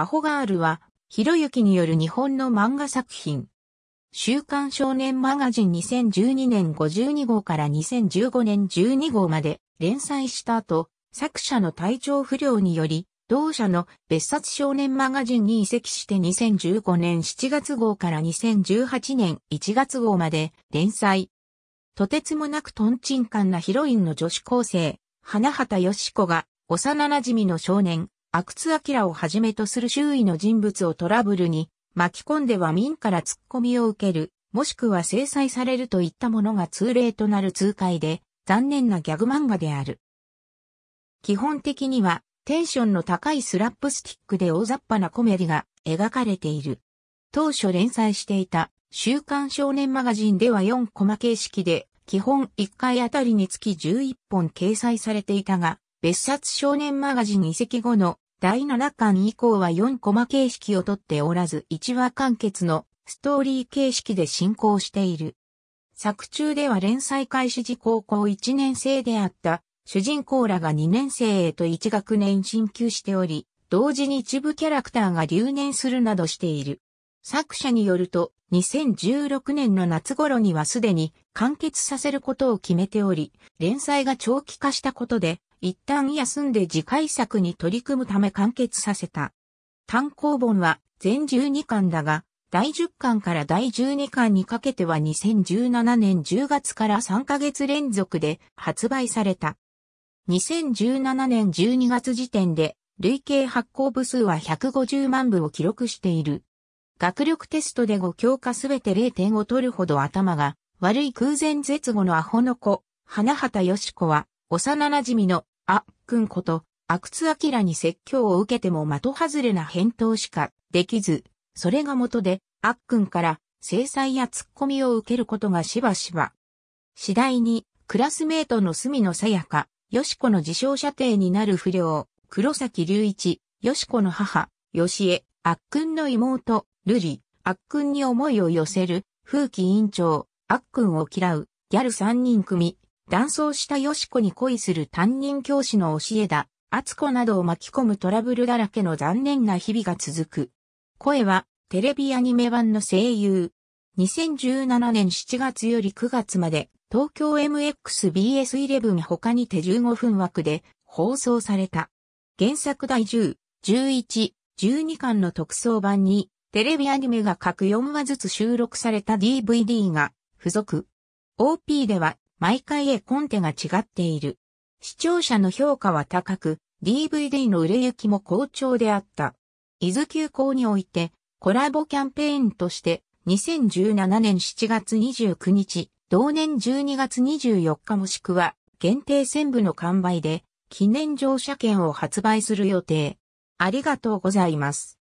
アホガールは、ひろゆきによる日本の漫画作品。週刊少年マガジン2012年52号から2015年12号まで連載した後、作者の体調不良により、同社の別冊少年マガジンに移籍して2015年7月号から2018年1月号まで連載。とてつもなくトンチンカンなヒロインの女子高生、花畑よしこが幼馴染の少年、阿久津明をはじめとする周囲の人物をトラブルに巻き込んでは民から突っ込みを受ける、もしくは制裁されるといったものが通例となる痛快で、残念なギャグ漫画である。基本的には、テンションの高いスラップスティックで大雑把なコメディが描かれている。当初連載していた週刊少年マガジンでは4コマ形式で、基本1回あたりにつき11本掲載されていたが、別冊少年マガジン移籍後の第7巻以降は4コマ形式をとっておらず1話完結のストーリー形式で進行している。作中では連載開始時高校1年生であった主人公らが2年生へと1学年進級しており、同時に一部キャラクターが留年するなどしている。作者によると、2016年の夏頃にはすでに完結させることを決めており、連載が長期化したことで、一旦休んで次回作に取り組むため完結させた。単行本は全12巻だが、第10巻から第12巻にかけては2017年10月から3ヶ月連続で発売された。2017年12月時点で累計発行部数は150万部を記録している。学力テストで5教科すべて0点を取るほど頭が悪い空前絶後のアホの子、花畑よし子は幼馴染のあ、っくんこと、阿久津明に説教を受けても的外れな返答しかできず、それが元で、あっくんから制裁や突っ込みを受けることがしばしば。次第に、クラスメートの隅のさやか、よしこの自称射程になる不良、黒崎隆一、よしこの母、よしえ、あっくんの妹、瑠璃、あっくんに思いを寄せる、風紀委員長、あっくんを嫌う、ギャル三人組、断層したよしこに恋する担任教師の教えだ、厚子などを巻き込むトラブルだらけの残念な日々が続く。声は、テレビアニメ版の声優。2017年7月より9月まで、東京 MXBS11 他に手15分枠で放送された。原作第10、11、12巻の特装版に、テレビアニメが各4話ずつ収録された DVD が付属。OP では毎回絵コンテが違っている。視聴者の評価は高く、DVD の売れ行きも好調であった。伊豆急行において、コラボキャンペーンとして、2017年7月29日、同年12月24日もしくは、限定線部の完売で、記念乗車券を発売する予定。ありがとうございます。